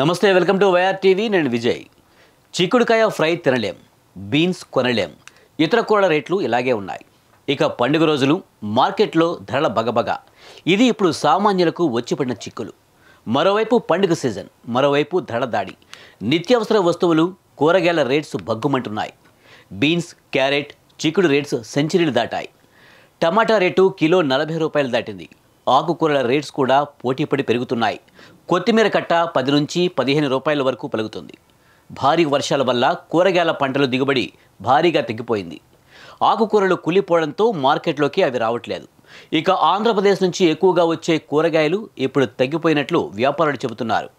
నమస్తే welcome to YR TV నేను విజయ్ చిక్కుడుకాయ ఫ్రై తినలేం బీన్స్ కొనలేం ఇతర కూరల రేట్లు ఇలాగే ఉన్నాయి ఇక పండుగ రోజులు మార్కెట్లో ధరల బగబగ ఇది ఇప్పుడు సామాన్యులకు వచ్చిపడిన చిక్కులు మరోవైపు పండుగ సీజన్ మరోవైపు ధరల దాడి నిత్యావసర వస్తువులు కూరగాయల రేట్స్ బగ్గుమంటున్నాయి బీన్స్ క్యారెట్ చిక్కుడు రేట్స్ సెంచరీలు దాటాయి టమాటా రేటు కిలో నలభై రూపాయలు దాటింది ఆకుకూరల రేట్స్ కూడా పోటీపడి పెరుగుతున్నాయి కొత్తిమీర కట్ట పది నుంచి పదిహేను రూపాయల వరకు పలుకుతుంది భారీ వర్షాల వల్ల కూరగాయల పంటల దిగుబడి భారీగా తగ్గిపోయింది ఆకుకూరలు కులిపోవడంతో మార్కెట్లోకి అవి రావట్లేదు ఇక ఆంధ్రప్రదేశ్ నుంచి ఎక్కువగా వచ్చే కూరగాయలు ఇప్పుడు తగ్గిపోయినట్లు వ్యాపారులు చెబుతున్నారు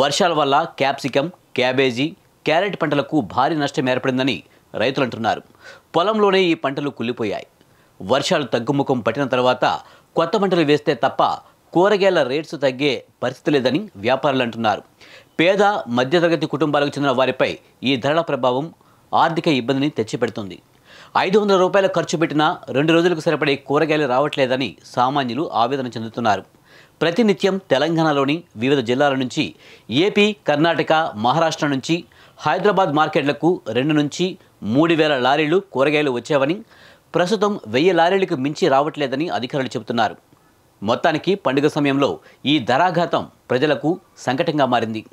వర్షాల వల్ల క్యాప్సికం క్యాబేజీ క్యారెట్ పంటలకు భారీ నష్టం ఏర్పడిందని రైతులు అంటున్నారు పొలంలోనే ఈ పంటలు కుళ్ళిపోయాయి వర్షాలు తగ్గుముఖం పట్టిన తర్వాత కొత్త పంటలు వేస్తే తప్ప కూరగాయల రేట్స్ తగ్గే పరిస్థితి లేదని వ్యాపారులు అంటున్నారు పేద మధ్యతరగతి కుటుంబాలకు చెందిన వారిపై ఈ ధరల ప్రభావం ఆర్థిక ఇబ్బందిని తెచ్చిపెడుతుంది ఐదు వందల రూపాయల ఖర్చు పెట్టినా రెండు రోజులకు సరిపడే కూరగాయలు రావట్లేదని సామాన్యులు ఆవేదన చెందుతున్నారు ప్రతినిత్యం తెలంగాణలోని వివిధ జిల్లాల నుంచి ఏపీ కర్ణాటక మహారాష్ట్ర నుంచి హైదరాబాద్ మార్కెట్లకు రెండు నుంచి మూడు వేల లారీలు కూరగాయలు వచ్చావని ప్రస్తుతం వెయ్యి లారీలకు మించి రావట్లేదని అధికారులు చెబుతున్నారు మొత్తానికి పండుగ సమయంలో ఈ ధరాఘాతం ప్రజలకు సంకటంగా మారింది